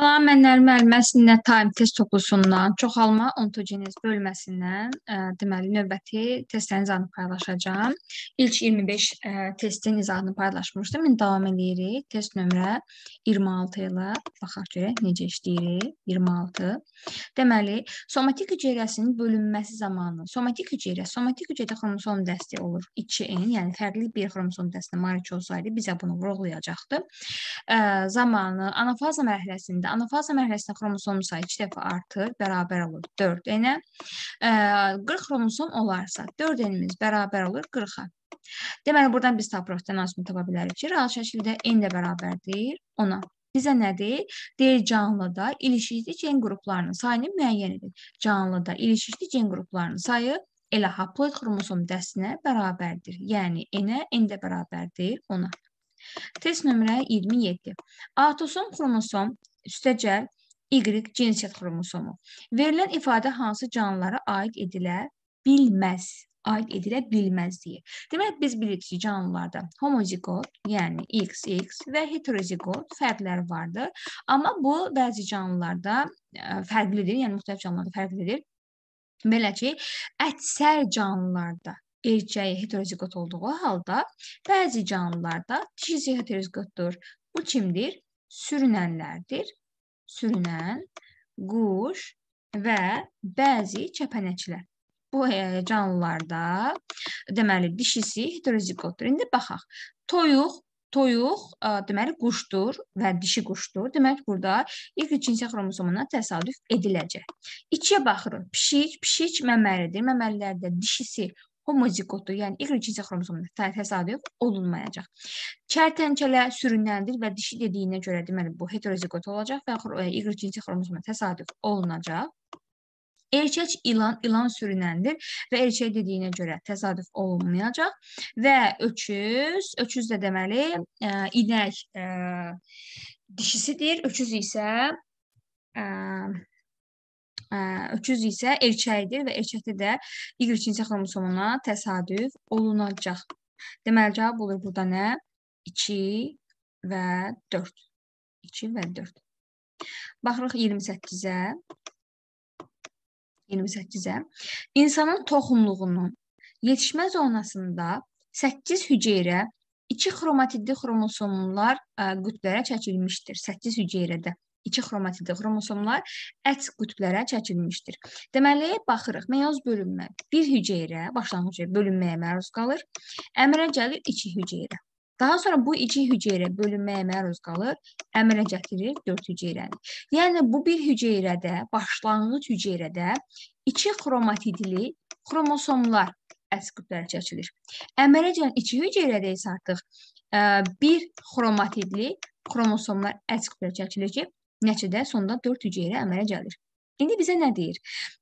Salam, mən Nərmə Əlməsinlə Time test toplusundan, çoxalma ontogenez bölməsindən, ə, e, deməli növbəti testlərin izahını paylaşacağam. İlk 25 ə, e, testin izahını paylaşmışdım. İndi davam eləyirik. Test nömrə 26 ilə baxaq görək necə işləyirik. 26. Deməli, somatik hüceyrəsinin bölünməsi zamanı somatik hüceyrə somatik hüceyrədə xromosom dəsti olur 2n, yəni fərqli bir xromosom dəstinə malik olsaydı bizə bunu vurğulayacaqdı. Ə, e, zamanı anafaza mərhələsində anafaza mərhələsində xromosom sayı 2 dəfə artır, bərabər olur 4n-ə. 40 xromosom olarsa 4n-imiz bərabər olur 40-a. Deməli buradan biz tapırıq tənasibini tapa bilərik ki, real şəkildə n də bərabərdir 10-a. Bizə nədir? Deyir canlıda ilişikli gen qruplarının sayını müəyyən edin. Canlıda ilişikli gen qruplarının sayı elə haploid xromosom dəstinə bərabərdir. Yəni n-ə n də bərabərdir 10-a. Test nömrə 27. Atosom xromosom üstəcə Y cinsiyyət xromosomu. Verilən ifadə hansı canlılara aid edilə bilməz? aid edilə bilməz deyir. Demək biz bilirik ki, canlılarda homozigot, yəni XX və heterozigot fərqləri vardır. Amma bu bəzi canlılarda e, fərqlidir, yəni müxtəlif canlılarda fərqlidir. Belə ki, əksər canlılarda erkəyi heterozigot olduğu halda bəzi canlılarda dişisi heterozigotdur. Bu kimdir? Sürünənlərdir sürünən, quş və bəzi kəpənəklər. Bu canlılarda deməli dişisi heterozigotdur. İndi baxaq. Toyuq Toyuq e, deməli quşdur və dişi quşdur. Demək burada ilk cinsiyə xromosomuna təsadüf ediləcək. İkiyə baxırıq. Pişik, pişik məməlidir. Məməlilərdə dişisi homozigotu, yəni Y-cinsi xromozomunun təsadüf olunmayacaq. Kərtənkələ sürünəndir və dişi dediyinə görə deməli bu heterozigot olacaq və Y-cinsi e, xromozomunun təsadüf olunacaq. Erkək ilan ilan sürünəndir və erkək dediyinə görə təsadüf olunmayacaq və öküz, öküz də deməli ə, e, inək ə, e, dişisidir, öküz isə ə, öküz isə erkəkdir və erkəkdə də Y-ci xromosomuna təsadüf olunacaq. Deməli cavab olur burada nə? 2 və 4. 2 və 4. Baxırıq 28-ə. 28-ə. İnsanın toxumluğunun yetişmə zonasında 8 hüceyrə 2 xromatidli xromosomlar e, qütblərə çəkilmişdir. 8 hüceyrədə iki xromatidli xromosomlar əks qütblərə çəkilmişdir. Deməli, baxırıq, meyoz bölünmə bir hüceyrə başlanğıc bölünməyə məruz qalır. Əmrə gəlir 2 hüceyrə. Daha sonra bu 2 hüceyrə bölünməyə məruz qalır, əmələ gətirir 4 hüceyrəni. Yəni bu bir hüceyrədə, başlanğıc hüceyrədə 2 xromatidli xromosomlar əks qütblərə çəkilir. Əmələ gələn 2 hüceyrədə isə artıq ə, e, bir xromatidli xromosomlar əks qütblərə çəkilir ki, Nəticədə sonda 4 hüceyrə əmələ gəlir. İndi bizə nə deyir?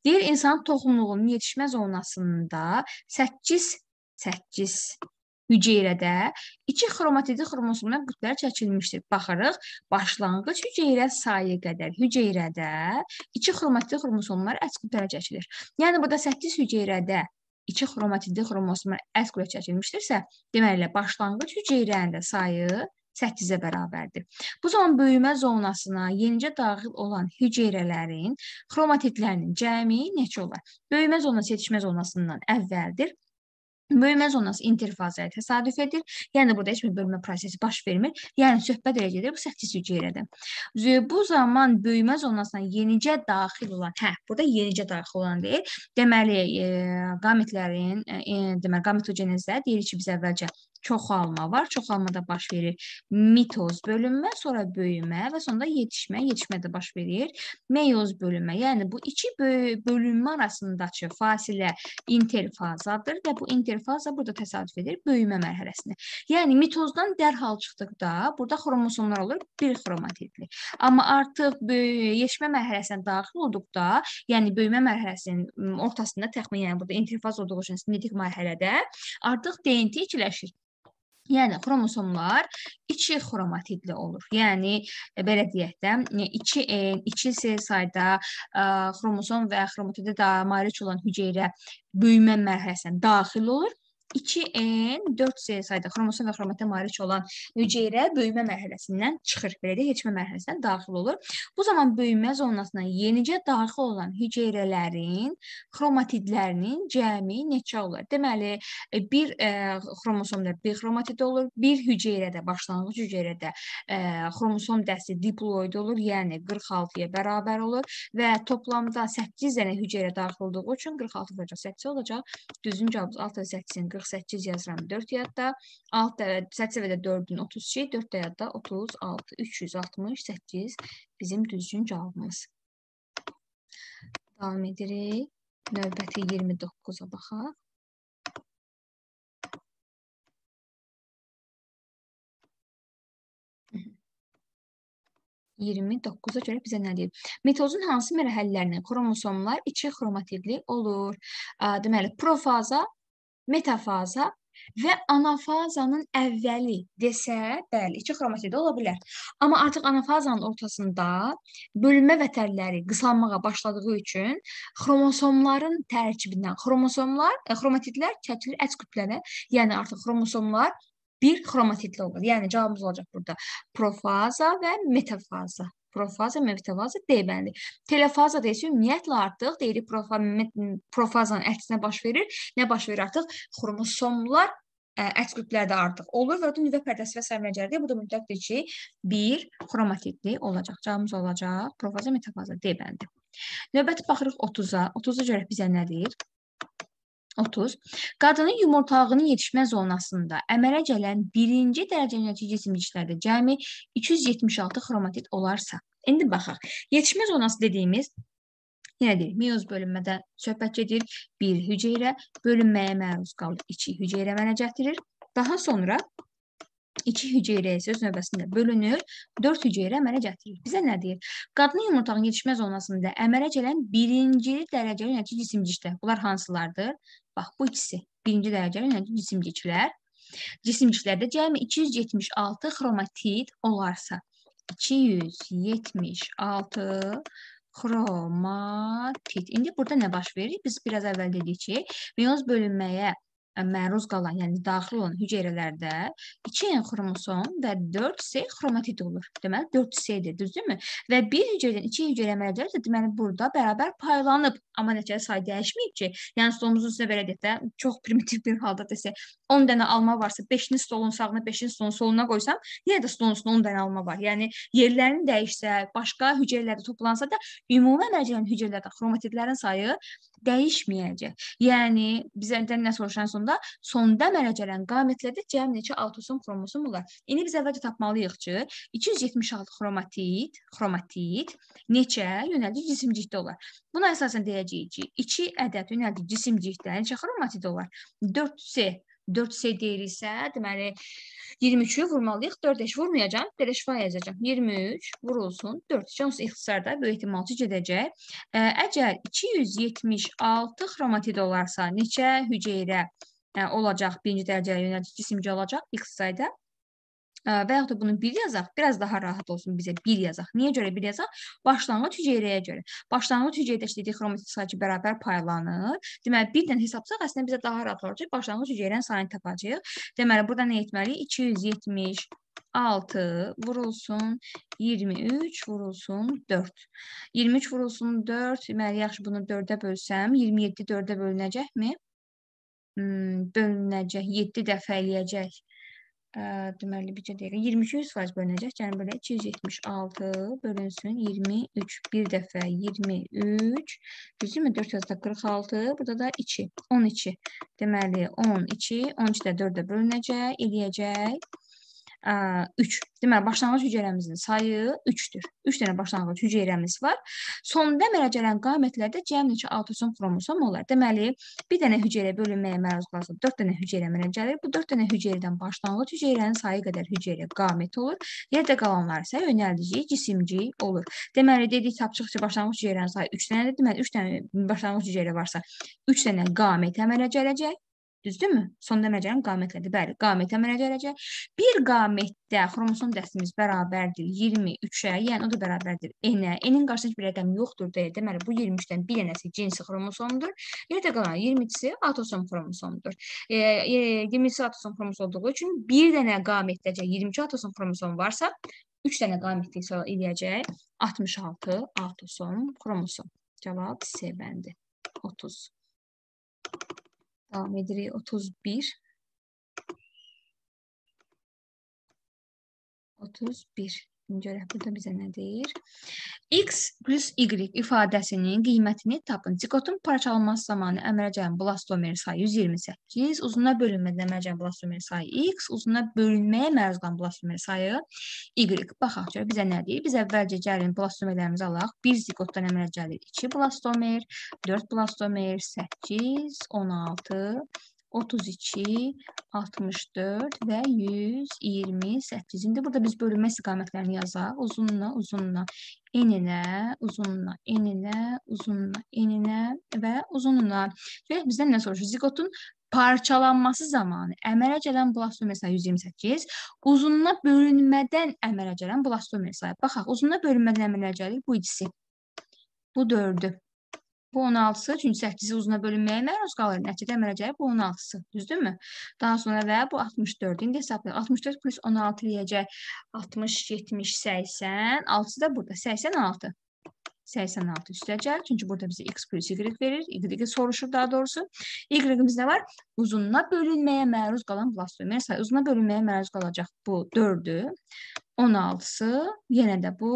Deyir insan toxumluğunun yetişmə zonasında 8 8 hüceyrədə 2 xromatidi xromosomun qütbləri çəkilmişdir. Baxırıq, başlanğıc hüceyrə sayı qədər hüceyrədə 2 xromatidi xromosomlar əks qütblərə çəkilir. Yəni burada 8 hüceyrədə 2 xromatidi xromosomlar əks qütbə çəkilmişdirsə, deməli başlanğıc hüceyrənin də sayı 8-ə bərabərdir. Bu zon böyümə zonasına yenicə daxil olan hüceyrələrin xromatidlərinin cəmi neçə olar? Böyümə zonası yetişmə zonasından əvvəldir. Böyümə zonası interfazaya təsadüf edir. Yəni burada heç bir bölmə prosesi baş vermir. Yəni söhbət elə gedir bu 8 hüceyrədən. Bu zaman böyümə zonasına yenicə daxil olan, hə, burada yenicə daxil olan deyil. Deməli, e, qametlərin, e, e deməli qametogenoz deyirik ki, biz əvvəlcə çoxalma var. Çoxalmada baş verir mitoz bölünmə, sonra böyümə və sonda yetişmə. Yetişmədə baş verir meioz bölünmə. Yəni bu iki bölünmə arasındakı fasilə interfazadır və bu interfaza burada təsadüf edir böyümə mərhələsinə. Yəni mitozdan dərhal çıxdıqda burada xromosomlar olur bir xromatidli. Amma artıq yetişmə mərhələsinə daxil olduqda, yəni böyümə mərhələsinin ortasında təxminən yəni burada interfaz olduğu üçün sinetik mərhələdə artıq DNT ikiləşir. Yəni kromosomlar iki xromatidli olur. Yəni e, belə deyək də, 2 e, N, 2 e, S sayda ə, xromosom və xromatida da malik olan hüceyrə böyümə mərhələsinə daxil olur 2N 4C sayda xromosom və xromatə malik olan hüceyrə böyümə mərhələsindən çıxır, belə də yetişmə mərhələsinə daxil olur. Bu zaman böyümə zonasına yenicə daxil olan hüceyrələrin xromatidlərinin cəmi neçə olur? Deməli, e, bir ə, e, xromosomda bir xromatid olur, bir hüceyrədə, başlanğıc hüceyrədə ə, e, xromosom dəsti diploid olur, yəni 46-ya bərabər olur və toplamda 8 dənə hüceyrə daxil olduğu üçün 46 vuracaq 8 olacaq. Düzgün cavabımız 6 8-in 48 yazıram 4 yadda, alt çərçivədə 4-ün 32, 4 yadda 36, 368 bizim düzgün cavabımız. Davam edirik. Növbəti 29-a baxaq. Hı -hı. 29-a görə bizə nə deyir? Mitozun hansı mərhələlərinin xromosomlar içi xromatidli olur? Deməli, profaza metafaza və anafazanın əvvəli desə, bəli, iki xromatid ola bilər. Amma artıq anafazanın ortasında bölünmə vətərləri qısalmağa başladığı üçün xromosomların tərkibindən xromosomlar, e, xromatidlər çəkilir əks kütlədə, yəni artıq xromosomlar bir xromatidli olur. Yəni cavabımız olacaq burada profaza və metafaza profaza, mevtefaza D bəndi. Telefazada isə ümumiyyətlə artıq deyirik profazanın əksinə baş verir. Nə baş verir artıq? Xromosomlar əks qruplərdə artıq olur və orada nüvə pərdəsi və sərməcərdir. Bu da mütləqdir ki, bir xromatidli olacaq. Cavabımız olacaq profaza, metafaza D bəndi. Növbəti baxırıq 30-a. 30-a görə bizə nədir? 30. Qadının yumurtalığının yetişmə zonasında əmələ gələn birinci dərəcə enerji cisimciklərdə cəmi 276 xromatit olarsa, indi baxaq. Yetişmə zonası dediyimiz Yenə deyirik, meioz bölünmədə söhbət gedir. Bir hüceyrə bölünməyə məruz qalır, iki hüceyrə əmələ gətirir. Daha sonra 2 hüceyrə isə öz növbəsində bölünür, 4 hüceyrə əmələ gətirir. Bizə nə deyir? Qadının yumurtağının yetişmə zonasında əmələ gələn birinci dərəcəli enerji cisimciklər. Bunlar hansılardır? Bax, bu ikisi birinci dərəcəli yəni cisimciklər. Cisimciklərdə cəmi 276 xromatid olarsa, 276 xromatid. İndi burada nə baş verir? Biz biraz əvvəl dedik ki, meioz bölünməyə məruz qalan, yəni daxil olan hüceyrələrdə 2N xromosom və 4S xromatid olur. Deməli 4S-dir, düzdürmü? Və bir hüceyrədən 2 hüceyrə əmələ gəlirsə, deməli burada bərabər paylanıb, amma nəticə sayı dəyişməyib ki, yəni stolumuzun sizə belə deyək də, çox primitiv bir halda desə, 10 dənə alma varsa, 5-ni stolun sağına, 5-ni stolun soluna qoysam, yenə də stolun üstünə 10 dənə alma var. Yəni yerlərini dəyişsə, başqa hüceyrələrdə toplansa da, ümumi əmələ gələn hüceyrələrdə xromatidlərin sayı dəyişməyəcək. Yəni bizdən nə soruşan sonda onda sonda əmələ gələn qametlərdə cəmi neçə autosom xromosom olar? İndi biz əvvəlcə tapmalıyıq ki, 276 xromatit, xromatit neçə yönəldik cisimcikdə olar. Buna əsasən deyəcəyik ki, 2 ədəd yönəldik cisimcikdə neçə xromatit olar? 4C 4C deyirsə, deməli 23-ü vurmalıyıq. 4-ə vurmayacağam, 4-ə şifa yazacağam. 23 vurulsun 4. Jones ixtisarda böyük ehtimalla gedəcək. Əgər 276 xromatid olarsa, neçə hüceyrə olacaq birinci dərəcəli yönədici simge olacaq x sayda və yaxud da bunu bir yazaq, biraz daha rahat olsun bizə bir yazaq. Niyə görə bir yazaq? Başlanğıc hüceyrəyə görə. Başlanğıc hüceyrədə işte dixromatik sayı bərabər paylanır. Deməli, birdən hesabsaq əslində bizə daha rahat olacaq. Başlanğıc hüceyrənin sayını tapacağıq. Deməli, burada nə etməliyik? 270 6 vurulsun 23 vurulsun 4. 23 vurulsun 4, deməli yaxşı bunu 4-ə bölsəm 27 4-ə bölünəcəkmi? bölünəcək, 7 dəfə eləyəcək. Deməli, bircə deyək, 22% bölünəcək. Yəni, belə 276 bölünsün, 23, bir dəfə 23, 124 yazda 46, burada da 2, 12. Deməli, 12, 12 də 4-də bölünəcək, eləyəcək. 3. Deməli başlanğıc hüceyrəmizin sayı 3-dür. 3 dənə başlanğıc hüceyrəmiz var. Sonda əmələ gələn qamətlərdə cəmi neçə autosom xromosom olar? Deməli, bir dənə hüceyrə bölünməyə məruz qalsa 4 dənə hüceyrə əmələ gəlir. Bu 4 dənə hüceyrədən başlanğıc hüceyrənin sayı qədər hüceyrə qamət olur. Yerdə qalanlar isə yönəldici, cisimci olur. Deməli, dedik tapçıqçı başlanğıc hüceyrənin sayı 3 dənədir. Deməli, 3 dənə başlanğıc hüceyrə varsa 3 dənə qamət əmələ gələcək. Düzdürmü? Sonda mərcələrin qamətlədir. Bəli, qamətə mərcə gələcək. Bir qamətdə xromosom dəstimiz bərabərdir 23-ə, yəni o da bərabərdir n-ə. N-in qarşısında bir rəqəm yoxdur deyə deməli bu 23-dən bir dənəsi cinsi xromosomdur. Yerdə qalan 22-si atosom xromosomdur. E, e, 22-si atosom xromosom olduğu üçün bir dənə qamətdəcə 22 atosom xromosom varsa, 3 dənə qamətdə isə eləyəcək 66 atosom xromosom. Cavab C bəndi. 30 Devam ederi 31. 31. Görək burada bizə nə deyir? X plus Y ifadəsinin qiymətini tapın. Zigotun parçalanması zamanı əmərcəyin blastomer sayı 128, uzuna bölünmədən əmərcəyin blastomer sayı X, uzuna bölünməyə məruz qalan blastomer sayı Y. Baxaq görək bizə nə deyir? Biz əvvəlcə gəlin blastomerlərimizi alaq. 1 zigotdan əmərcə gəlir 2 blastomer, 4 blastomer, 8, 16, 32, 64 və 128. İndi burada biz bölünmə istiqamətlərini yazaq. Uzunla, uzunla, eninə, uzunla, eninə, uzunla, eninə və uzunla. Görək bizdən nə soruşur? Zigotun parçalanması zamanı əmələ gələn blastom sayı 128, uzununa bölünmədən əmələ gələn blastom sayı. Baxaq, uzununa bölünmədən əmələ gəlir bu ikisi. Bu 4-ü. Bu 16-sı, çünki 8-i uzuna bölünməyə məruz qalır. Nəticədə əmələ gəlib bu 16-sı, düzdürmü? Daha sonra və bu 64. İndi hesablayaq. 64 plus 16 eləyəcək 60, 70, 80. 6-sı da burada 86. 86 üstəcək. Çünki burada bizə x plus y verir. Y-i soruşur daha doğrusu. Y-imiz nə var? Uzununa bölünməyə məruz qalan blastomer sayı. Uzuna bölünməyə məruz qalacaq bu 4-ü. 16-sı yenə də bu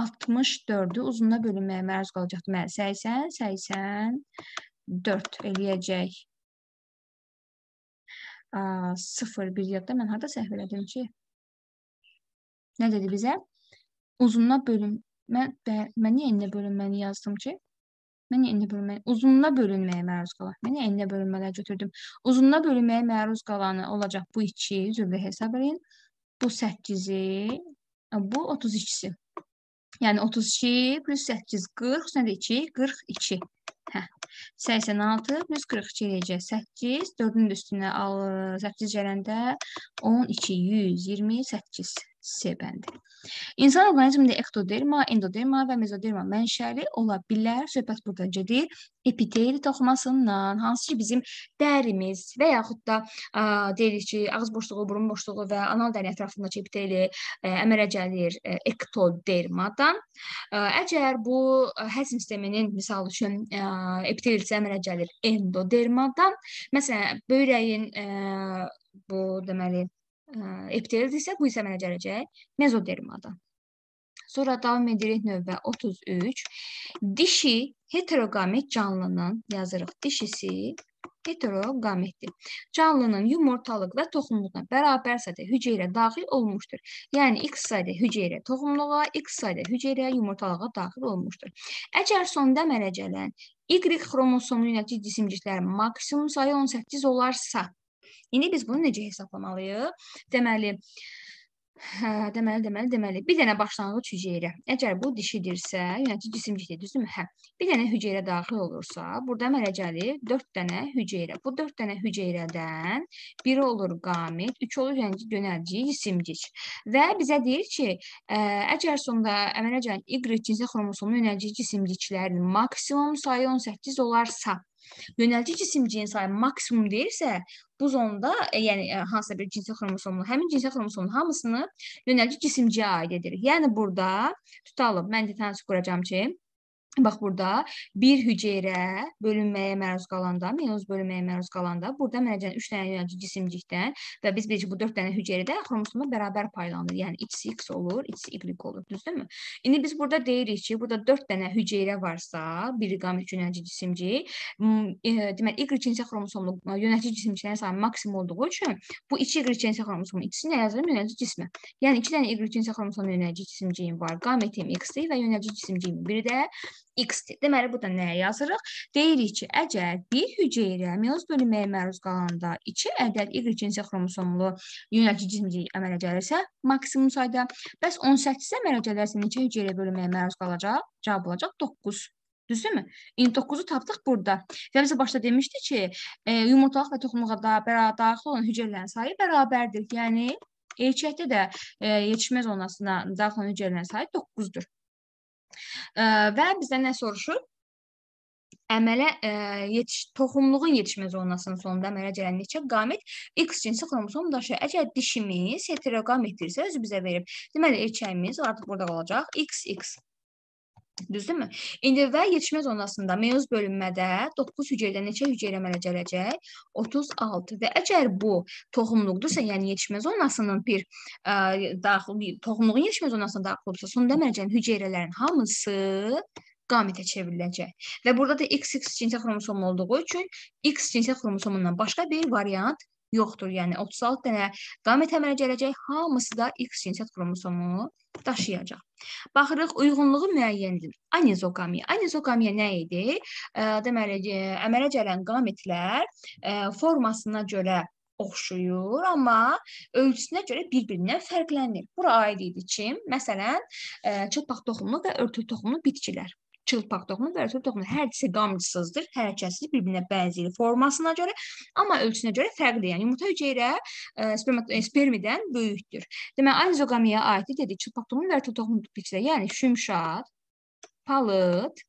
64-ü uzunla bölünməyə məruz qalacaq. Deməli 80, 84 eləyəcək. 0 1 yadda mən harda səhv elədim ki? Nə dedi bizə? Uzunla bölün. Mən mən niyə eninə bölünməni yazdım ki? Mən eninə bölünmə, uzunla bölünməyə məruz qalan. Mən eninə bölünmələr götürdüm. Uzunla bölünməyə məruz qalanı olacaq bu 2 zövqə hesab edin. Bu 8-i, bu 32-si. Yəni 32 plus 8 40, sonra 2 42. Hə. 86 plus 42 eləyəcək 8, 4-ün üstünə 8 gələndə 12 128. C bəndi. İnsan orqanizmində ektoderma, endoderma və mezoderma mənşəli ola bilər. Söhbət burada gedir epiteli toxumasından, hansı ki bizim dərimiz və yaxud da ə, deyirik ki, ağız boşluğu, burun boşluğu və anal dəri ətrafındakı epiteli ə, e, əmələ gəlir ə, e, ektodermadan. Ə, e, əgər bu həzm sisteminin misal üçün ə, epitelisi əmələ gəlir endodermadan, məsələn, böyrəyin ə, bu deməli epitel isə bu isə mənə gələcək mezodermadan. Sonra davam edirik növbə 33. Dişi heteroqamit canlının yazırıq dişisi heteroqamitdir. Canlının yumurtalıq və toxumluğuna bərabər sayda hüceyrə daxil olmuşdur. Yəni x sayda hüceyrə toxumluğa, x sayda hüceyrə yumurtalığa daxil olmuşdur. Əgər sonda əmələ gələn Y xromosomu ilə ciddi simciklərin maksimum sayı 18 olarsa, İndi biz bunu necə hesablamalıyıq? Deməli, Hə, deməli, deməli, deməli. Bir dənə başlanğıc hüceyrə. Əgər bu dişidirsə, yönətici cisimcikdir, düzdürmü? Hə. Bir dənə hüceyrə daxil olursa, burada əmələ gəlir 4 dənə hüceyrə. Bu 4 dənə hüceyrədən biri olur qamit, 3 olur yönətici dönərci cisimcik. Və bizə deyir ki, əgər sonda əmələ gələn Y cinsi xromosomun yönətici cisimciklərinin maksimum sayı 18 olarsa, Yönəldici cisim cinsi maksimum deyirsə, bu zonda, e, yəni e, hansısa bir cinsi xromosomun, həmin cinsi xromosomun hamısını yönəldici cisimciyə aid edirik. Yəni burada tutalım, mən detansı quracağam ki, Bax burada bir hüceyrə bölünməyə məruz qalanda, minoz bölünməyə məruz qalanda, burada mənəcən 3 dənə yonacı yəni cisimcikdən və biz bilirik bu 4 dənə hüceyrədə xromosoma bərabər paylanır. Yəni ikisi X olur, ikisi Y olur, düzdürmü? İndi biz burada deyirik ki, burada 4 dənə hüceyrə varsa, biri qamet yonacı cisimcik, e, deməli Y cinsi xromosomlu yonacı cisimciklərin sayı maksimum olduğu üçün bu 2 Y cinsi xromosomun ikisi nə yazılır? Yonacı cismə. Yəni 2 dənə Y cinsi xromosomlu yonacı cisimciyin var, qametim X-dir və yonacı cisimciyin biri də x-dir. Deməli, bu da nəyə yazırıq? Deyirik ki, əgər bir hüceyrə mioz bölünməyə məruz qalanda 2 ədəd y cinsi xromosomlu yönəci cizmci əmələ gəlirsə, maksimum sayda, bəs 18-ə əmələ gələrsə neçə hüceyrə bölünməyə məruz qalacaq? Cavab olacaq 9. Düzdürmü? İndi 9-u tapdıq burada. Və bizə başda demişdi ki, e, yumurtalıq və toxumluğa da daxil olan hüceyrələrin sayı bərabərdir. Yəni erkəkdə də e, yetişməz olmasına daxil olan hüceyrələrin sayı 9-dur. Və bizdən nə soruşur? əmələ ə, e, yetiş toxumluğun yetişmə zonasının sonunda əmələ gələn neçə qamet X cinsi xromosom daşıyır. Əgər dişimiz heteroqametdirsə, özü bizə verib. Deməli, erkəyimiz artıq burada qalacaq XX Düzdürmü? İndi və yetişmə zonasında meyuz bölünmədə 9 hüceyrədən neçə hüceyrə əmələ gələcək? 36. Və əgər bu toxumluqdursa, yəni yetişmə zonasının bir ə, daxil toxumluğun yetişmə zonasına daxil olubsa, sonda əmələ gələn hüceyrələrin hamısı qamətə çevriləcək. Və burada da XX cinsi xromosom olduğu üçün X cinsi xromosomundan başqa bir variant yoxdur. Yəni 36 dənə qamət əmələ gələcək, hamısı da X cinsiyyət xromosomu daşıyacaq. Baxırıq, uyğunluğu müəyyəndir. Anizogamiya. Anizogamiya nə idi? Deməli, e, əmələ gələn qametlər e, formasına görə oxşuyur, amma ölçüsünə görə bir-birindən fərqlənir. Bura aid idi ki, məsələn, e, çılpaq toxumlu və örtük toxumlu bitkilər çılpaq toxumu və rütub toxumu hər ikisi qamçısızdır, hərəkətsiz bir-birinə bənzəyir formasına görə, amma ölçüsünə görə fərqlidir. Yəni yumurta hüceyrə e, e spermidən böyükdür. Deməli, alizogamiya aid dedik, çılpaq toxumu və rütub toxumu bitkilər, yəni şümşad, palıd,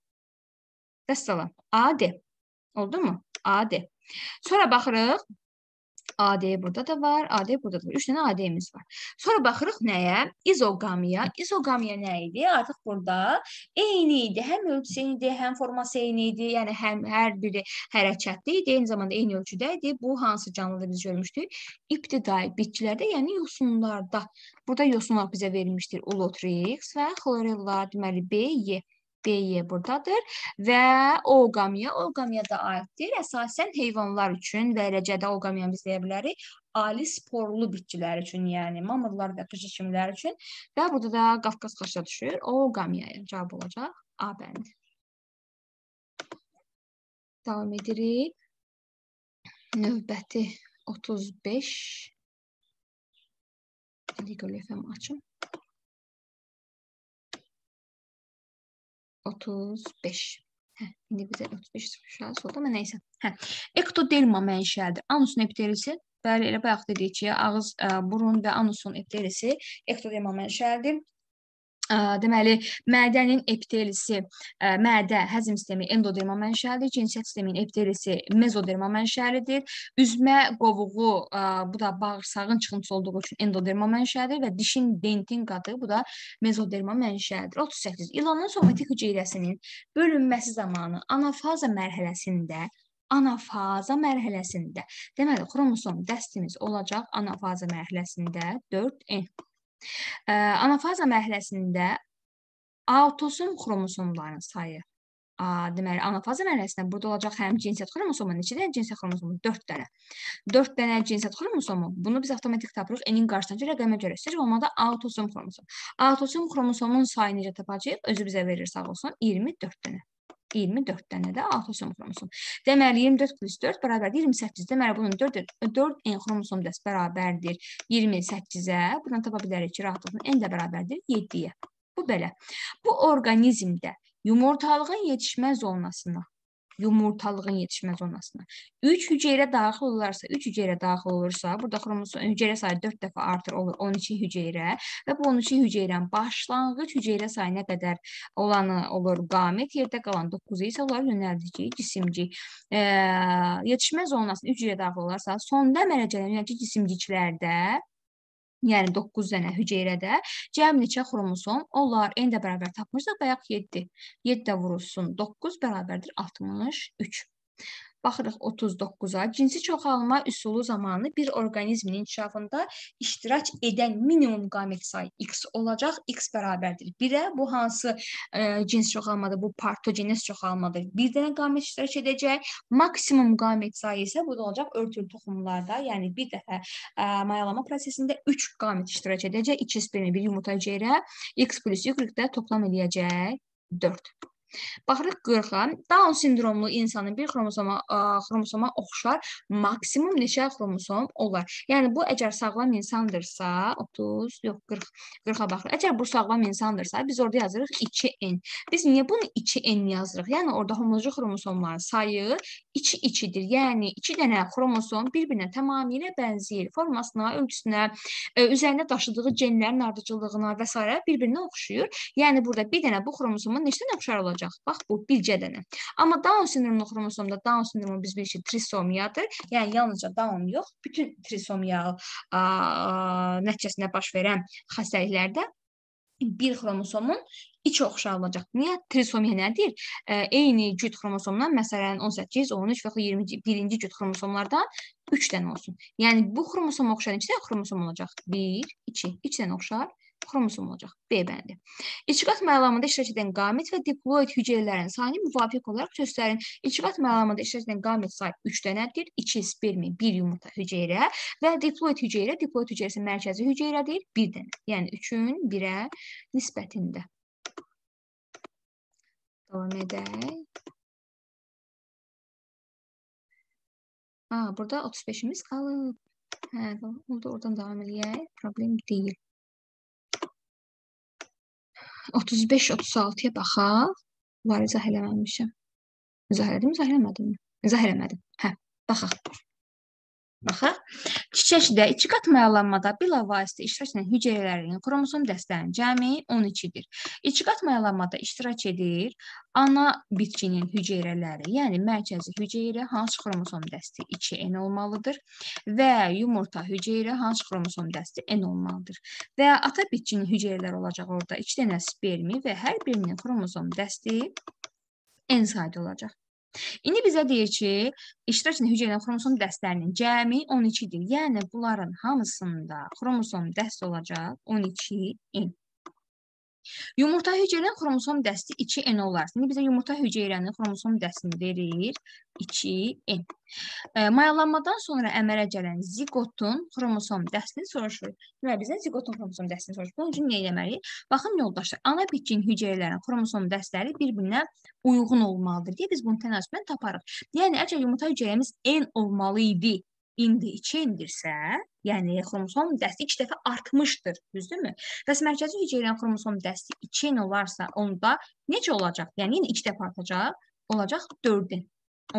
dəstəlan, adi. Oldu mu? Adi. Sonra baxırıq AD burada da var, AD burada da var. 3 dənə AD-miz var. Sonra baxırıq nəyə? İzoqamiya. İzoqamiya nə idi? Artıq burada eyni idi. Həm ölçüsü eyni idi, həm forması eyni idi. Yəni həm hər biri hərəkətli idi, eyni zamanda eyni ölçüdə idi. Bu hansı canlıda biz görmüşdük? İbtidai bitkilərdə, yəni yosunlarda. Burada yosunlar bizə verilmişdir. Ulotrix və xlorella, deməli B, Y. B-yə burdadır və oqamiya, oqamiya da aiddir. Əsasən heyvanlar üçün və eləcə də oqamiyanı biz deyə bilərik ali sporlu bitkilər üçün, yəni mamırlar və qışı kimlər üçün və burada da Qafqaz qaşa düşür. Oqamiyaya cavab olacaq A bəndi. Davam edirik. Növbəti 35 Liqolifəm açım. 35. Hə, indi bizə 35 çıxmışa solda, amma nəysə. Hə. Ektoderma mənşəlidir. Anusun epitelisi Bəli, elə bayaq dedik ki, ağız, ə, e, burun və anusun epitelisi ektoderma mənşəlidir deməli mədənin epitelisi e, mədə həzm sistemi endoderma mənşəlidir, cinsiyyət sisteminin epitelisi mezoderma mənşəlidir. Üzmə qovuğu e, bu da bağırsağın çıxıntısı olduğu üçün endoderma mənşəlidir və dişin dentin qadı bu da mezoderma mənşəlidir. 38. İlanın somatik hüceyrəsinin bölünməsi zamanı anafaza mərhələsində anafaza mərhələsində. Deməli, xromosom dəstimiz olacaq anafaza mərhələsində 4N. Anafaza mərhələsində autosom xromosomların sayı A, deməli anafaza mərhələsində burada olacaq həm cinsiyyət xromosomu, neçə dənə cinsiyyət xromosomu? 4 dənə. 4 dənə cinsiyyət xromosomu. Bunu biz avtomatik tapırıq n-in qarşısındakı rəqəmə görə. Sırf olmada autosom xromosom. Autosom xromosomun sayını necə tapacağıq? Özü bizə verir sağ olsun 24 dənə. 24 dənə də autosom xromosom. Deməli 24 plus 4 bərabərdir 28. Deməli bunun 4 4 n xromosom dəs bərabərdir 28-ə. Buradan tapa bilərik ki, rahatlıqla n də bərabərdir 7-yə. Bu belə. Bu orqanizmdə yumurtalığın yetişməz olmasına yumurtalığın yetişməz olmasına. 3 hüceyrə daxil olarsa, 3 hüceyrə daxil olursa, burada xromosom hüceyrə sayı 4 dəfə artır, olur 12 hüceyrə və bu 12 hüceyrənin başlanğıc hüceyrə sayına qədər olanı olur qamət, yerdə qalan 9-u isə olar yönəldici, cisimcik. E, yetişməz olmasına 3 hüceyrə daxil olarsa, sonda əmələ gələn yönəldici cisimciklərdə yəni 9 dənə hüceyrədə cəmi neçə xromosom? Onlar n də bərabər tapmışdıq, bayaq 7. 7 də vurulsun 9 bərabərdir 63. Baxırıq 39-a. Cinsi çoxalma üsulu zamanı bir orqanizmin inkişafında iştirak edən minimum qamet sayı x olacaq. x bərabərdir 1-ə. Bu hansı e, cins çoxalmadır? Bu partogenes çoxalmadır. Bir dənə qamet iştirak edəcək. Maksimum qamet sayı isə bu da olacaq örtülü toxumlarda, yəni bir dəfə e, mayalama prosesində 3 qamet iştirak edəcək. 2 spermi, 1 yumurtacıqə x + y-də toplam eləyəcək 4. Baxırıq 40-a. Down sindromlu insanın bir xromosoma ə, xromosoma oxşar maksimum neçə xromosom olar? Yəni bu əgər sağlam insandırsa 30, yox 40, 40-a baxırıq. Əgər bu sağlam insandırsa biz orada yazırıq 2n. Biz niyə bunu 2n yazırıq? Yəni orada homoloji xromosomların sayı içi içidir. Yəni iki dənə xromosom bir-birinə tamamilə bənzəyir. Formasına, ölçüsünə, ə, e, üzərində daşıdığı genlərin ardıcıllığına və s. bir-birinə oxşuyur. Yəni burada bir dənə bu xromosomun neçə dənə oxşar olacaq? Bax bu bircə dənə. Amma Down sindromlu xromosomda Down sindromu biz bilirik ki, trisomiyadır. Yəni yalnızca Down yox, bütün trisomiyal nəticəsində baş verən xəstəliklərdə bir xromosomun iki oxşarılacaq. Niyə? Trisomiya yəni nədir? Yəni e, eyni cüt xromosomdan məsələn 18, 13 və ya 21-ci cüt xromosomlardan 3 dənə olsun. Yəni bu xromosom oxşayan 2 dənə xromosom olacaq. 1, 2, 2 dənə oxşar xromosom olacaq. B bəndi. İçqat məlamında iştirak edən qamet və diploid hüceyrələrin sayını müvafiq olaraq göstərin. İçqat məlamında iştirak edən qamet sayı 3 dənədir. 2 spermi, 1 yumurta hüceyrə və diploid hüceyrə, diploid hüceyrəsi mərkəzi hüceyrədir, 1 dənə. Yəni 3-ün 1-ə nisbətində. Davam edək. Ha, burada 35-imiz qalıb. Hə, oldu, oradan davam eləyək. Problem deyil. 35-36-ya baxaq. Bunları izah eləməmişəm. İzah elədim, izah eləmədim. İzah eləmədim. Hə, baxaq. Baxaq. Çiçəkdə iki qat məyalanmada bilavasitə iştirak edən hüceyrələrin xromosom dəstəsinin cəmi 12-dir. İki qat məyalanmada iştirak edir ana bitkinin hüceyrələri, yəni mərkəzi hüceyrə hansı xromosom dəsti 2N olmalıdır və yumurta hüceyrə hansı xromosom dəsti N olmalıdır. Və ata bitkinin hüceyrələri olacaq orada 2 dənə spermi və hər birinin xromosom dəsti N sayda olacaq. İndi bizə deyir ki, iştirak edən hüceyrənin xromosom dəstələrinin cəmi 12-dir. Yəni bunların hamısında xromosom dəst olacaq 12n. Yumurta hüceyrənin xromosom dəsti 2n olar. İndi bizə yumurta hüceyrənin xromosom dəstini verir 2n. E, mayalanmadan sonra əmələ gələn zigotun xromosom dəstini soruşur. Və bizə zigotun xromosom dəstini soruşur. Bunun üçün nə etməliyik? Baxın yoldaşlar, ana bitkin hüceyrələrin xromosom dəstləri bir-birinə uyğun olmalıdır deyə biz bunu tənasübən taparıq. Yəni əgər yumurta hüceyrəmiz n olmalı idi, indi 2 endirsə, yəni xromosom dəsti 2 dəfə artmışdır, düzdürmü? Bəs mərkəzi hüceyrənin xromosom dəsti 2 en olarsa, onda necə olacaq? Yəni yenə 2 dəfə artacaq, olacaq 4 en.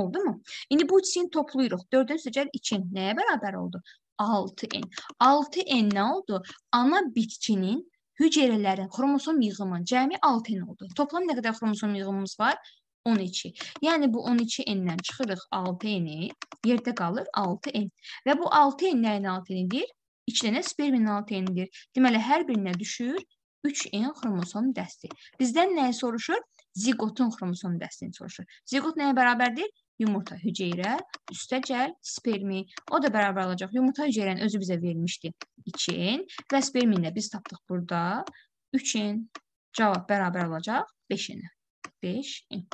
Oldumu? İndi bu ikisini toplayırıq. 4-dən üzəcəl 2 nəyə bərabər oldu? 6n. 6n nə oldu? Ana bitkinin hüceyrələrin xromosom yığımı cəmi 6n oldu. Toplam nə qədər xromosom yığımımız var? 12. Yəni bu 12n-dən çıxırıq 6n, yerdə qalır 6n. Və bu 6n nəyin 6n-dir? 2 dənə spermin 6n-dir. Deməli hər birinə düşür 3n xromosom dəsti. Bizdən nəyi soruşur? Zigotun xromosom dəstini soruşur. Zigot nəyə bərabərdir? Yumurta hüceyrə, üstəcəl spermi. O da bərabər olacaq. Yumurta hüceyrənin özü bizə verilmişdi 2n və spermini də biz tapdıq burada 3n. Cavab bərabər olacaq 5n. 5n.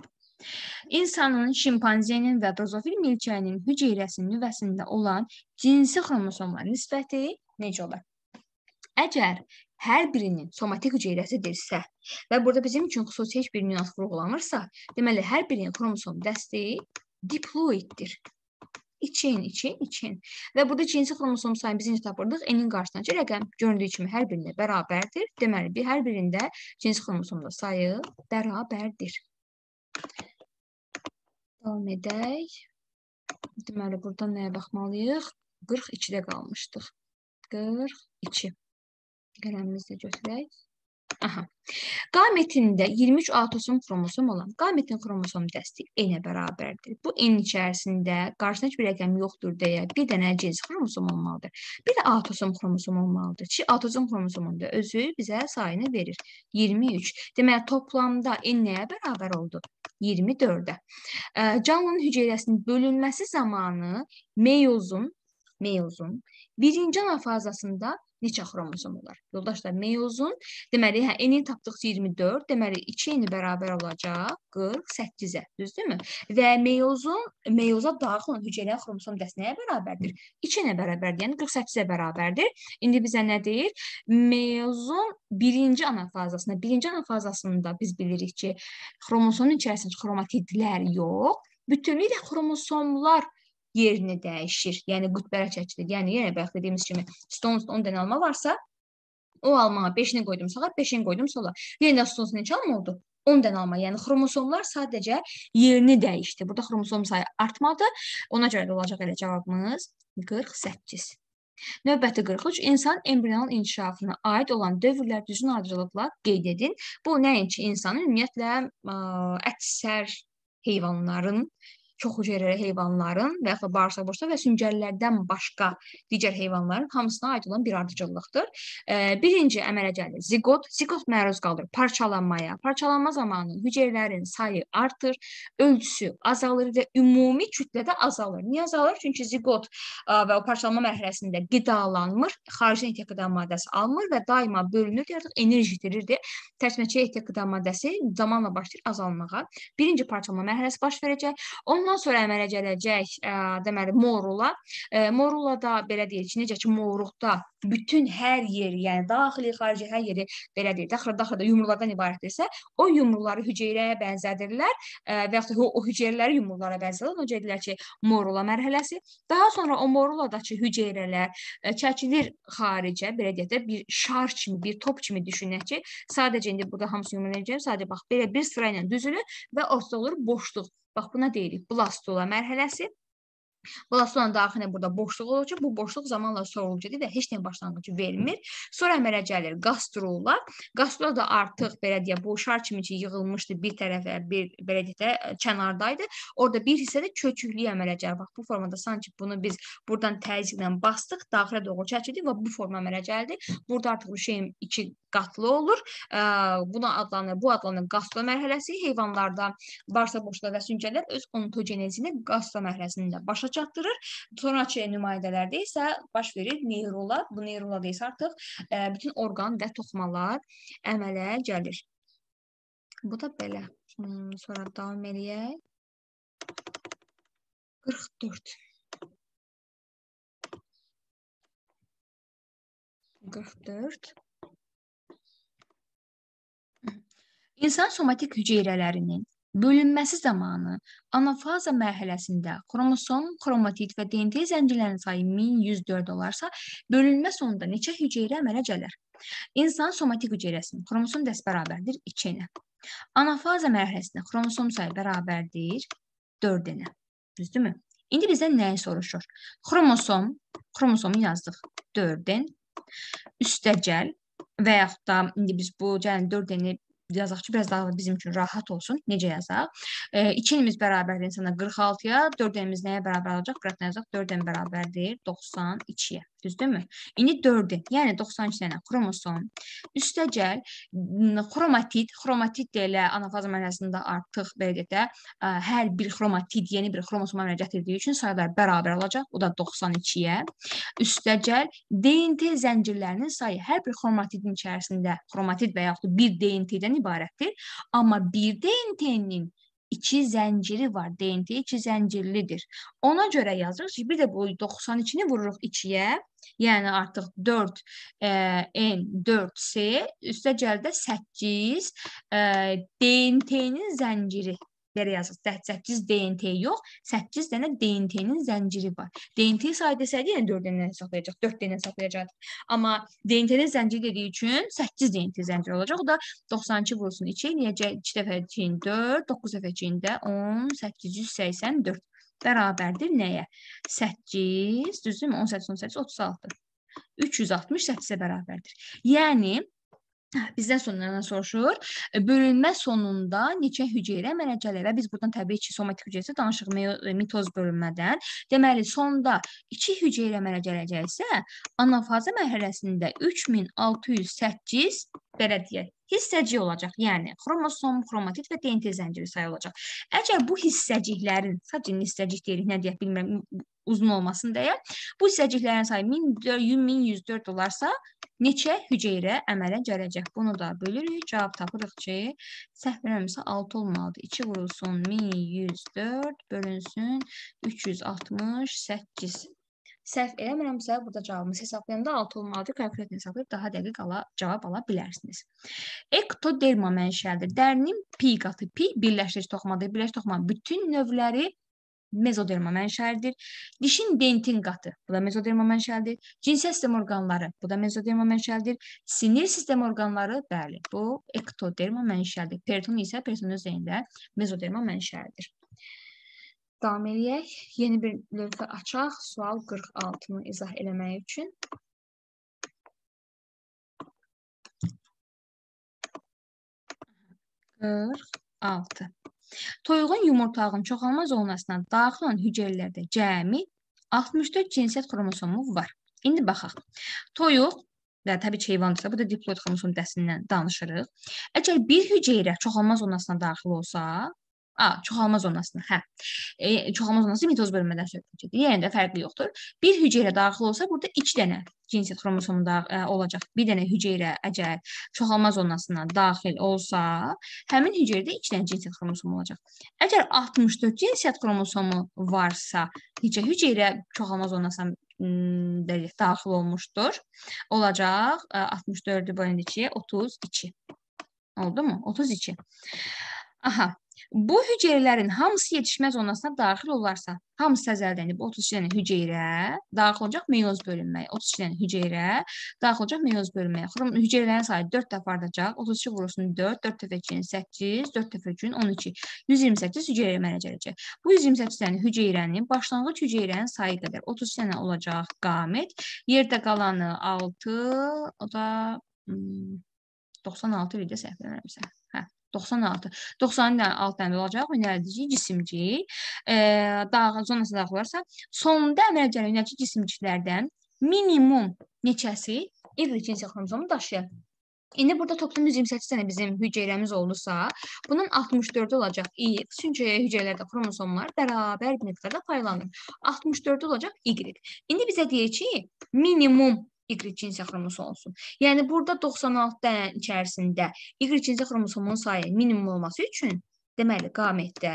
İnsanın, şimpanzenin və drozofil milçəyinin hüceyrəsinin nüvəsində olan cinsi xromosomlar nisbəti necə olar? Əgər hər birinin somatik hüceyrəsidirsə və burada bizim üçün xüsusi heç bir nüans vurğulanırsa, deməli hər birinin xromosom dəsti diploiddir. İçin, için, için. Və burada cinsi xromosom sayını biz necə tapırdıq? N-in qarşısındakı rəqəm göründüyü kimi hər birinə bərabərdir. Deməli, bir hər birində cinsi xromosomda sayı bərabərdir. Davam edək. Deməli, burada nəyə baxmalıyıq? 42-də qalmışdıq. 42. Qələmimizi də götürək. Aha. Q metində 23 atosom xromosom olan Q metin xromosom dəsti N-ə bərabərdir. Bu N içərisində qarşıdakı bir rəqəm yoxdur deyə bir dənə cins xromosom olmalıdır. Bir də atosom xromosom olmalıdır. Ki atosom xromosomunda özü bizə sayını verir. 23. Deməli toplamda N nəyə bərabər oldu? 24-ə. Canlının hüceyrəsinin bölünməsi zamanı meyozun meyozun birinci ana fazasında neçə xromozom olar? Yoldaşlar, meyozun deməli hə eni tapdıq 24, deməli 2 eni bərabər olacaq 48-ə, düzdürmü? Və meyozun meyoza daxil olan hüceyrənin xromosom dəsi nəyə bərabərdir? 2-nə bərabərdir, yəni 48-ə bərabərdir. İndi bizə nə deyir? Meyozun birinci ana fazasında, birinci ana fazasında biz bilirik ki, xromosomun içərisində xromatidlər yox, bütünlüklə xromosomlar yerini dəyişir. Yəni qütbələrə çəkilir. Yəni yenə bayaq dediyimiz kimi Stones 10 dənə alma varsa, o alma 5-ni qoydum sağa, 5-ni qoydum sola. Yenə Stones neçə alma oldu? 10 dənə alma. Yəni xromosomlar sadəcə yerini dəyişdi. Burada xromosom sayı artmadı. Ona görə də olacaq elə cavabımız 48. Növbəti 43 insan embrional inkişafına aid olan dövrlər düzgün ayrıcılıqla qeyd edin. Bu nəinki insanın ümumiyyətlə ə, əksər heyvanların çox hüceyrəli heyvanların və yaxud bağırsaqboşluq və süngərlərdən başqa digər heyvanların hamısına aid olan bir ardıcıllıqdır. Birinci əmələ gəlir zigot. Zigot məruz qalır parçalanmaya. Parçalanma zamanı hüceyrələrin sayı artır, ölçüsü azalır və ümumi kütlədə azalır. Niyə azalır? Çünki zigot və o parçalanma mərhələsində qidalanmır, xarici entiyə qida maddəsi almır və daima bölünür, artıq enerji itirirdi. Tərsinə entiyə qida maddəsi zamanla başlayır azalmağa. Birinci parçalanma mərhələsi baş verəcək. Onunla Ondan sonra əmələ gələcək, deməli Morula. Morulada belə deyək ki, necə ki Moruqda bütün hər yeri, yəni daxili, xarici hər yeri belədir, daxil daxildə yumrulardan ibarətdirsə, o yumruları hüceyrəyə bənzədirlər ə, e, və yaxud o, o hüceyrələri yumrulara bənzədirlər. Ona görə deyirlər ki, morula mərhələsi. Daha sonra o moruladakı hüceyrələr ə, e, çəkilir xaricə, belə deyək də bir şar kimi, bir top kimi düşünək ki, sadəcə indi burada hamısı yumrulayacağam, sadəcə bax belə bir sıra ilə düzülür və ortada olur boşluq. Bax buna deyirik blastula mərhələsi. Balason daxilinə burada boşluq olur ki, bu boşluq zamanla sorulur gedir və heç nə başlanğıcı vermir. Sonra əmələ gəlir qastrollar. Qastrol da artıq belə deyə boşar kimi ki, yığılmışdı bir tərəfə, bir belə deyə də kənardaydı. Orada bir hissədə köküklük əmələ gəlir. Bax bu formada sanki bunu biz buradan təzyiqlə bastıq, daxilə doğru çəkildi və bu forma əmələ gəldi. Burada artıq bu şeyin 2 qatlı olur. Buna adlanır, bu adlanır qastrol mərhələsi. Heyvanlarda varsa boşluqlar və süngərlər öz ontogenezini qastrol mərhələsində başa başa çatdırır. Sonrakı nümayəndələrdə isə baş verir neyrolar. Bu neyrolarda isə artıq ə, e, bütün orqan və toxumalar əmələ gəlir. Bu da belə. Hmm, sonra davam eləyək. 44 44 İnsan somatik hüceyrələrinin Bölünməsi zamanı anafaza mərhələsində xromosomun xromatit və DNT zəncirlərinin sayı 1104 olarsa, bölünmə sonunda neçə hüceyrə əmələ gəlir? İnsan somatik hüceyrəsinin xromosom dəst bərabərdir 2 ilə. Anafaza mərhələsində xromosom sayı bərabərdir 4 ilə. Düzdürmü? İndi bizdən nəyi soruşur? Xromosom, xromosomu yazdıq 4-dən üstəgəl və yaxud da indi biz bu gəlin 4-ni yazaq ki, biraz daha bizim üçün rahat olsun. Necə yazaq? 2 e, elimiz bərabərdir insana 46-ya, 4 elimiz nəyə bərabər olacaq? Qrafına yazaq. 4 elimiz bərabərdir 92-yə düzdürmü? İndi 4-ü, yəni 92 dənə xromosom. Üstəgəl xromatid, xromatid də elə anafaza mənasında artıq belə deyək də ə, hər bir xromatid yeni bir xromosoma əmələ gətirdiyi üçün saylar bərabər olacaq, o da 92-yə. Üstəgəl DNT zəncirlərinin sayı hər bir xromatidin içərisində xromatid və yaxud bir DNT-dən ibarətdir, amma bir DNT-nin iki zənciri var. DNT iki zəncirlidir. Ona görə yazırıq ki, bir də bu 92-ni vururuq 2-yə. Yəni artıq 4 e, n 4 c üstəgəl də 8 e, DNT-nin zənciri belə yazılıb. 8 DNT yox, 8 dənə DNT-nin zənciri var. DNT saydısı yəni 4 dənə hesablayacaq, 4 dənə hesablayacaq. Amma DNT-nin zənciri dediyi üçün 8 DNT zənciri olacaq. O da 92 vurulsun 2 eləyəcək 2 dəfə 2 4, 9 dəfə 2 də 10, 884 bərabərdir nəyə? 8, düzdürmü? 18 18 36. 368-ə bərabərdir. Yəni Bizdən sonra soruşur. E, bölünmə sonunda neçə hüceyrə əmələ gəlir və biz burdan təbii ki, somatik hüceyrəsi danışıq e, mitoz bölünmədən. Deməli, sonda 2 hüceyrə əmələ gələcəksə, anafaza mərhələsində 3608 belə deyək, hissəcik olacaq. Yəni xromosom, xromatit və DNT zənciri sayı olacaq. Əgər bu hissəciklərin, sadəcə hissəcik deyirik, nə deyək bilmirəm, uzun olmasın deyə, bu hissəciklərin sayı 1400 1104 olarsa, Neçə hüceyrə əmələ gələcək? Bunu da bölürük. Cavab tapırıq ki, səhv verməmsə 6 olmalıdır. 2 vurulsun 1104 bölünsün 368. Səhv eləmirəmsə, burada cavabımız hesablayanda 6 olmalıdır. Kalkulyatını hesablayıb daha dəqiq ala, cavab ala bilərsiniz. Ektoderma mənşəlidir. Dərinin pi qatı pi birləşdirici toxumadır. Birləşdirici toxuma bütün növləri mezoderma mənşəlidir. Dişin dentin qatı, bu da mezoderma mənşəlidir. Cinsiyet sistem orqanları, bu da mezoderma mənşəlidir. Sinir sistem orqanları, bəli, bu ektoderma mənşəlidir. Periton isə periton özəyində mezoderma mənşəlidir. Davam eləyək. Yeni bir lövhə açaq. Sual 46-nı izah eləmək üçün. Qırx altı. Toyuğun yumurtlağının çoxalma zonasına daxil olan hüceyrələrdə cəmi 64 cinsiyyət xromosomu var. İndi baxaq. Toyuq və təbii ki, heyvandırsa, bu da diploid xromosom dəsindən danışırıq. Əgər bir hüceyrə çoxalma zonasına daxil olsa, A, çoxalma zonasına, hə. E, çoxalma zonası mitoz bölmədən söhbət gedir. Yəni də fərqi yoxdur. Bir hüceyrə daxil olsa, burada 2 dənə cinsiyət xromosomunda ə, e, olacaq. Bir dənə hüceyrə əgər çoxalma zonasına daxil olsa, həmin hüceyrədə 2 dənə cinsiyət xromosomu olacaq. Əgər 64 cinsiyət xromosomu varsa, neçə hüceyrə çoxalma zonasına dəqiq daxil olmuşdur. Olacaq 64-ü bölündü 2-yə 32. Oldu mu? 32. Aha. Bu hüceyrələrin hamısı yetişməz olmasına daxil olarsa, hamısı səzəldənib 32 dənə hüceyrə daxil olacaq meioz bölünməyə. 32 dənə hüceyrə daxil olacaq meioz bölünməyə. Xrom hüceyrələrin sayı 4 dəfə artacaq. 32 vurulsun 4, 4 dəfə 2-nin 8, 4 dəfə 2-nin 12. 128 hüceyrə mənə gələcək. Bu 128 dənə hüceyrənin başlanğıc hüceyrənin sayı qədər 32 dənə olacaq qamət. Yerdə qalanı 6, o da 96 hmm, idi səhv eləmirəmsə. Hə. 96. 90-ın alt əmri olacaq yönəldici cisimcik. E, dağ zonası dağlarsa, sonda əmələ gələn yönəldici cisimciklərdən minimum neçəsi Y cinsi xromozomu daşıyır. İndi burada toplam 128 dənə bizim hüceyrəmiz oldusa, bunun 64-ü olacaq Y. Çünki hüceyrələrdə xromozomlar bərabər miqdarda paylanır. 64-ü olacaq Y. İndi bizə deyir ki, minimum Y cinsi xromosom olsun. Yəni burada 96 dənənin içərisində Y cinsi xromosomun sayı minimum olması üçün deməli qamətdə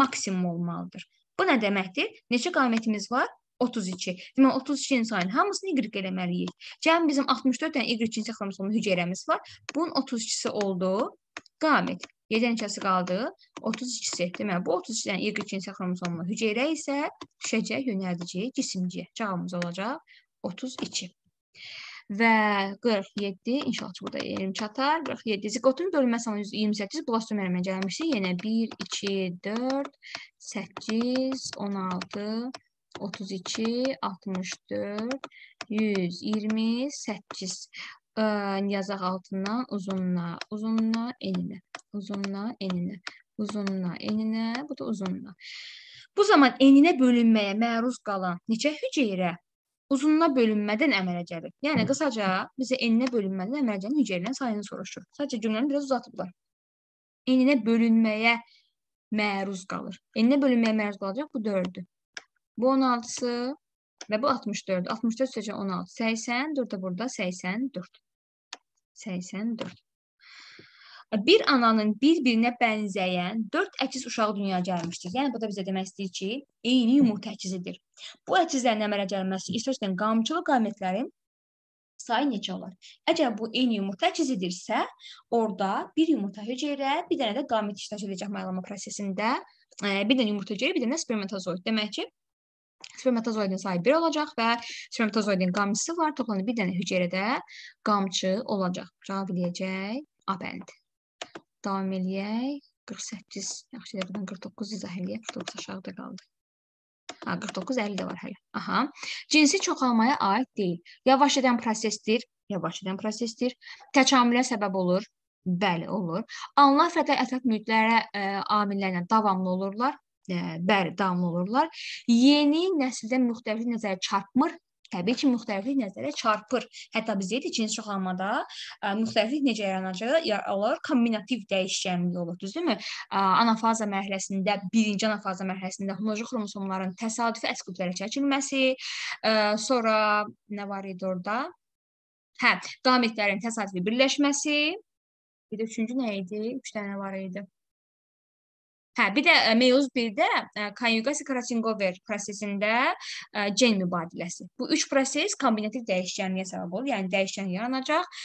maksimum olmalıdır. Bu nə deməkdir? Neçə qamətimiz var? 32. Deməli 32-nin sayının hamısını Y eləməliyik. Cəmi bizim 64 dənə Y cinsi xromosomun hüceyrəmiz var. Bunun 32-si oldu qamət. 7 neçəsi qaldı? 32-si. Deməli bu 32 dənə Y cinsi xromosomun hüceyrə isə düşəcək yönəldici cisimciyə. Cavabımız olacaq 32. Və 47 inşallah ki, burada yerim çatar. 47 zigotun bölmə sanı 128 blastom ərinə gəlmişik. Yenə 1 2 4 8 16 32 64 128 ə, yazaq altından uzunla, uzunla, eninə, uzunla, eninə, uzunla, eninə, bu da uzunla. Bu zaman eninə bölünməyə məruz qalan neçə hüceyrə uzununa bölünmədən əmələ gəlir. Yəni qısaca bizə eninə bölünmədən əmələ gələn hüceyrələrin sayını soruşur. Sadəcə cümləni biraz uzatıblar. Eninə bölünməyə məruz qalır. Eninə bölünməyə məruz qalacaq bu 4-dür. Bu 16-sı və bu 64-dür. 64 sözcük 16. 80, 4 də burada 84. 84. E, bir ananın bir-birinə bənzəyən 4 əkiz uşağı dünyaya gəlmişdir. Yəni bu da bizə demək istəyir ki, eyni yumurta əkizidir. Bu əkizlərin əmələ gəlməsi istəyirsən qamçılı qamətlərin sayı neçə olar? Əgər bu eyni yumurta əkizidirsə, orada bir yumurta hüceyrə, bir dənə də qamət iştirak edəcək mayalama prosesində. E, bir dənə yumurta hüceyrə, bir dənə spermatozoid. Demək ki, Spermatozoidin sayı 1 olacaq və spermatozoidin qamçısı var. Toplamda bir dənə hüceyrədə qamçı olacaq. Cavab eləyəcək A bəndi davam eləyək. 48, yaxşı yerdən 49 izah eləyək. 49 aşağıda qaldı. Ha, 49, 50 də var hələ. Aha. Cinsi çoxalmaya aid deyil. Yavaş edən prosesdir. Yavaş edən prosesdir. Təkamülə səbəb olur. Bəli, olur. Anlar fərqli ətraf mühitlərə ə, e, amillərlə davamlı olurlar. Ə, e, bəli, davamlı olurlar. Yeni nəsildə müxtəlif nəzərə çarpmır təbii ki, müxtəliflik nəzərə çarpır. Hətta biz deyirik cins çoxalmada e, müxtəliflik necə yaranacaq? Olar kombinativ dəyişkənlik olur, düzdürmü? E, anafaza mərhələsində, birinci anafaza mərhələsində homoji xromosomların təsadüfi əsküblərə çəkilməsi, e, sonra nə var idi orada? Hə, qametlərin təsadüfi birləşməsi, bir də üçüncü nə idi? 3 üç dənə var idi. Hə, bir də e, Meyuz 1-də e, konyugasiya Krasinger prosesində e, gen mübadiləsi. Bu üç proses kombinativ dəyişkənliyə səbəb olur. Yəni dəyişkən yaranacaq,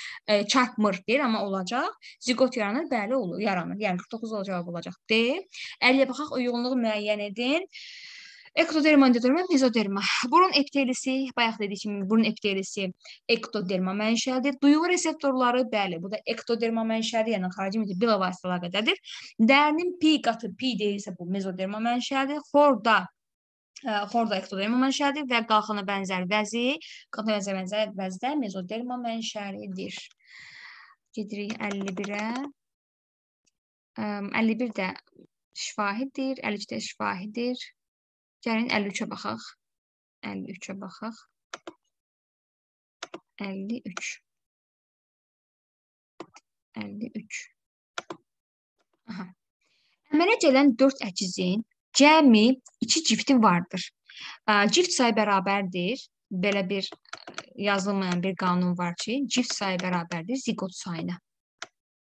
çatmır deyil, amma olacaq. Zigot yaranır, bəli olur, yaranır. Yəni 49 olacaq olacaq deyil. 50-yə baxaq uyğunluğu müəyyən edin. Ektoderma, endoderma, mezoderma. Burun epitelisi, bayaq dedik kimi burun epitelisi ektoderma mənşəlidir. Duyğu reseptorları, bəli, bu da ektoderma mənşəlidir, yəni xarici mühitə bilavasitə əlaqədardır. Dərinin pi qatı pi deyilsə bu mezoderma mənşəlidir. Xorda xorda ektoderma mənşəlidir və qalxana bənzər vəzi, qalxana bənzər bənzər vəzdə mezoderma mənşəlidir. Gedirik 51-ə. 51 də şifahidir, 52 də şifahidir. Gəlin 53-ə baxaq. 53-ə baxaq. 53. 53. Aha. Əmələ gələn 4 əkizin cəmi 2 cifti vardır. Cift sayı bərabərdir. Belə bir e, yazılmayan bir qanun var ki, cift sayı bərabərdir ziqot sayına.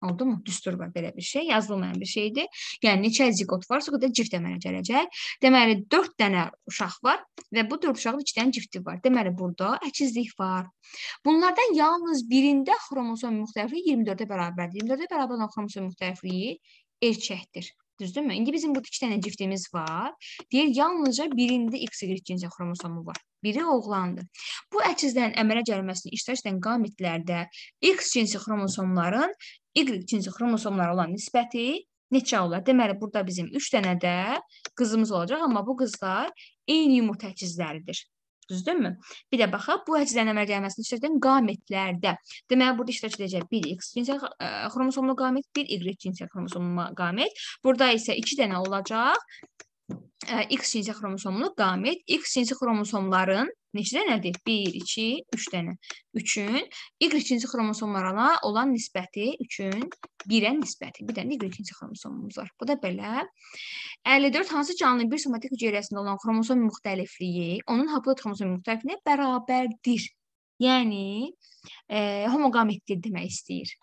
Oldumu? Düsturba belə bir şey, yazılmayan bir şeydir. Yəni neçə ziqot varsa, o qədər cift əmələ gələcək. Deməli 4 dənə uşaq var və bu 4 uşağın 2 dənə cifti var. Deməli burada əkizlik var. Bunlardan yalnız birində xromosom müxtəlifliyi 24-ə bərabərdir. 24-ə bərabər olan xromosom müxtəlifliyi erkəkdir. Düzdürmü? İndi bizim burada iki dənə ciftimiz var. Deyir, yalnızca birində X-Y cinsi xromosomu var. Biri oğlandır. Bu əksizlərin əmələ gəlməsini iştirak edən qamitlərdə X cinsi xromosomların Y cinsi xromosomlara olan nisbəti neçə olar? Deməli, burada bizim 3 dənə də qızımız olacaq, amma bu qızlar eyni yumurta əkizləridir. Düzdürmü? Bir də baxaq, bu həczlərin əmələ gəlməsini göstərən qamətlərdə. Deməli, burada iştirak edəcək 1x cinsə xromosomlu qamət, 1y cinsə xromosomlu qamət. Burada isə 2 dənə olacaq X cinsi xromosomlu qamət, X cinsi xromosomların Neçə dənədir? 1, 2, 3 dənə. 3-ün Y-ci xromosomalarına olan nisbəti 3-ün 1-ə nisbəti. Bir dənə Y-ci xromosomumuz var. Bu da belə. 54 hansı canlının bir somatik hüceyrəsində olan xromosom müxtəlifliyi onun haploid xromosom müxtəlifliyinə bərabərdir? Yəni e, homoqamitdir demək istəyir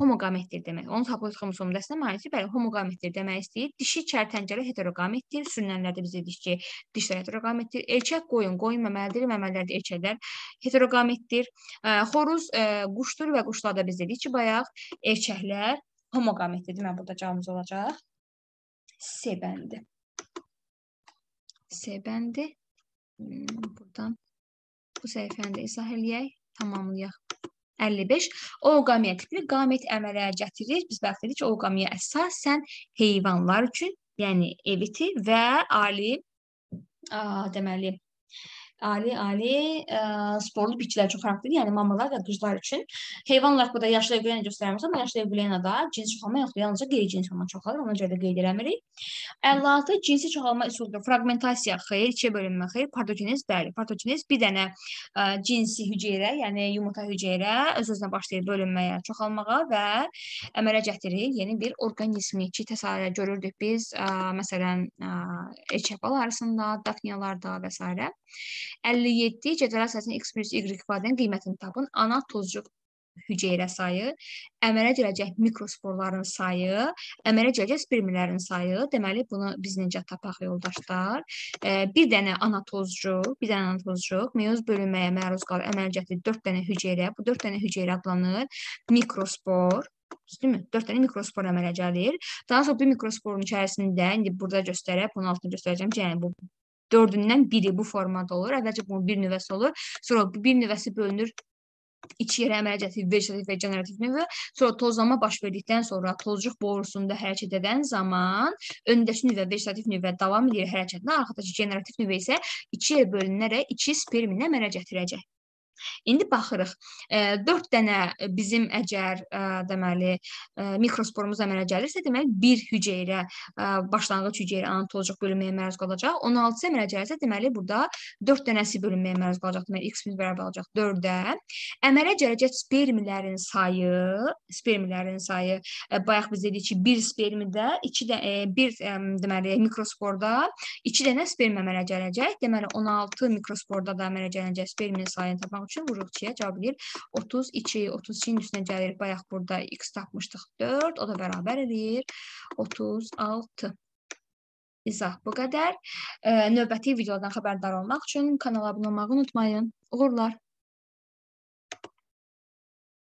homoqamətdir demək. Onun haploid xromosomdasına malikdir. Bəli, homoqamətdir demək istəyir. Dişi çərtəncəli heteroqamətdir. Sünnənlərdə biz dedik ki, dişlər heteroqamətdir. Elçək qoyun, qoyun məməlidir, məməlilərdə elçəklər heteroqamətdir. Xoruz quşdur və quşlarda biz dedik ki, bayaq elçəklər homoqamətdir. Deməli burada cavabımız olacaq C bəndi. C bəndi. Buradan bu səhifəni də izah eləyək, tamamlayaq. 55 orqamiya tipli qamet əmələ gətirir. Biz bəhs etdik ki, orqamiya əsasən heyvanlar üçün, yəni eviti və ali ə, deməli ali-ali e, sporlu bitkilər üçün xarakterdir, yəni mamalar və qızlar üçün. Heyvan olaraq burada yaşlı eqlena göstərmişəm, amma yaşlı eqlenada cins çoxalma yoxdur, yalnızca qeyri-cins çoxalma çoxalır, ona görə də qeyd eləmirik. 56 cinsi çoxalma üsuludur. Fraqmentasiya, xeyr, ikiyə bölünmə, xeyr, patogeniz, bəli, patogeniz bir dənə ə, e, cinsi hüceyrə, yəni yumurta hüceyrə öz-özünə başlayır bölünməyə, çoxalmağa və əmələ gətirir yeni bir orqanizmi ki, təsadüfən görürdük biz, ə, e, məsələn, ə, eçəbal arasında, dafniyalarda və s. 57 cədvəl əsasında x plus y ifadənin qiymətini tapın. Ana tozcuq hüceyrə sayı, əmələ gələcək mikrosporların sayı, əmələ gələcək spermlərin sayı. Deməli bunu biz necə tapaq yoldaşlar? E, bir dənə anatozcuq, bir dənə anatozcuq meioz bölünməyə məruz qalır. Əmələ gətirir 4 dənə hüceyrə. Bu 4 dənə hüceyrə adlanır mikrospor düzdürmü? 4 dənə mikrospor əmələ gəlir. Daha sonra bu mikrosporun içərisində indi burada göstərək, bunun altını göstərəcəm. Yəni bu dördündən biri bu formada olur. Əvvəlcə bunun bir nüvəsi olur. Sonra bir nüvəsi bölünür iki yerə əməliyyatı vegetativ və generativ növü. Sonra tozlama baş verdikdən sonra tozcuq borusunda hərəkət edən zaman öndəki nüvə vegetativ nüvə davam edir hərəkətinə, arxadakı generativ nüvə isə iki yerə bölünərək iki sperminə əmələ gətirəcək. İndi baxırıq. 4 dənə e, bizim əgər e, deməli e, mikrosporumuz əmələ gəlirsə, deməli 1 hüceyrə başlanğıc hüceyrə anatojiq bölünməyə məruz qalacaq. 16 əmələ gəlirsə, deməli burada 4 dənəsi bölünməyə məruz qalacaq. Deməli x bərabər olacaq 4-ə. Əmələ gələcək spermlərin sayı, spermlərin sayı bayaq biz dedik ki, 1 spermdə 2 də 1 deməli mikrosporda 2 dənə sperm əmələ gələcək. Deməli 16 mikrosporda da əmələ gələcək spermin sayını tapmaq üçün vuruqçuya cavab verir 32. 32-nin üstünə gəlir. Bayaq burada x tapmışdıq 4, o da bərabər edir 36. İzah bu qədər. Növbəti videodan xəbərdar olmaq üçün kanala abunə olmağı unutmayın. Uğurlar.